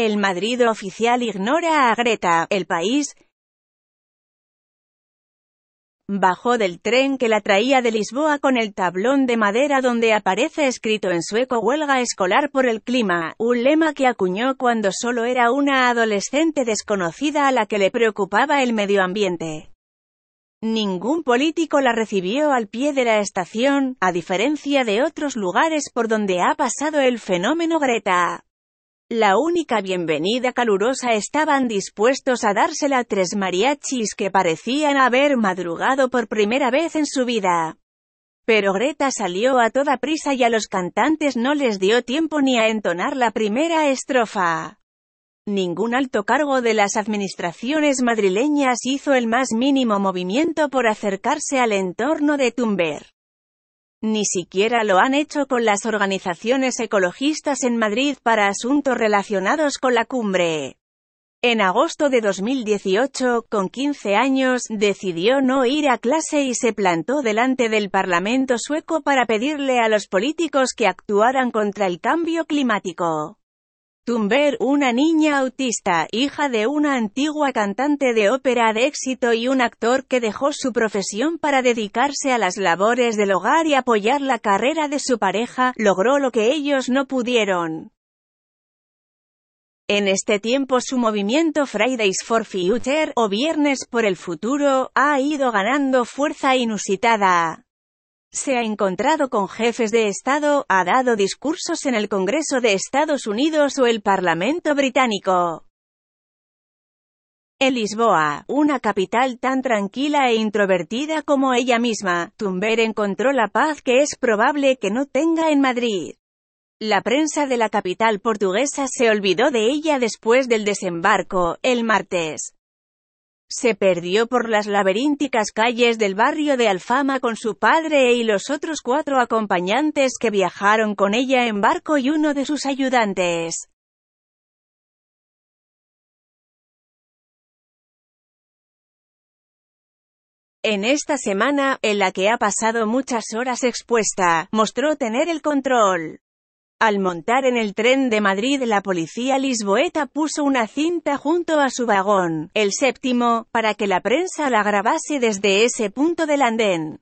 El Madrid oficial ignora a Greta, el país bajó del tren que la traía de Lisboa con el tablón de madera donde aparece escrito en sueco huelga escolar por el clima, un lema que acuñó cuando solo era una adolescente desconocida a la que le preocupaba el medio ambiente. Ningún político la recibió al pie de la estación, a diferencia de otros lugares por donde ha pasado el fenómeno Greta. La única bienvenida calurosa estaban dispuestos a dársela a tres mariachis que parecían haber madrugado por primera vez en su vida. Pero Greta salió a toda prisa y a los cantantes no les dio tiempo ni a entonar la primera estrofa. Ningún alto cargo de las administraciones madrileñas hizo el más mínimo movimiento por acercarse al entorno de Tumber. Ni siquiera lo han hecho con las organizaciones ecologistas en Madrid para asuntos relacionados con la cumbre. En agosto de 2018, con 15 años, decidió no ir a clase y se plantó delante del Parlamento sueco para pedirle a los políticos que actuaran contra el cambio climático. Tumber, una niña autista, hija de una antigua cantante de ópera de éxito y un actor que dejó su profesión para dedicarse a las labores del hogar y apoyar la carrera de su pareja, logró lo que ellos no pudieron. En este tiempo su movimiento Fridays for Future, o Viernes por el Futuro, ha ido ganando fuerza inusitada. Se ha encontrado con jefes de Estado, ha dado discursos en el Congreso de Estados Unidos o el Parlamento británico. En Lisboa, una capital tan tranquila e introvertida como ella misma, Tumber encontró la paz que es probable que no tenga en Madrid. La prensa de la capital portuguesa se olvidó de ella después del desembarco, el martes. Se perdió por las laberínticas calles del barrio de Alfama con su padre y los otros cuatro acompañantes que viajaron con ella en barco y uno de sus ayudantes. En esta semana, en la que ha pasado muchas horas expuesta, mostró tener el control. Al montar en el tren de Madrid la policía lisboeta puso una cinta junto a su vagón, el séptimo, para que la prensa la grabase desde ese punto del andén.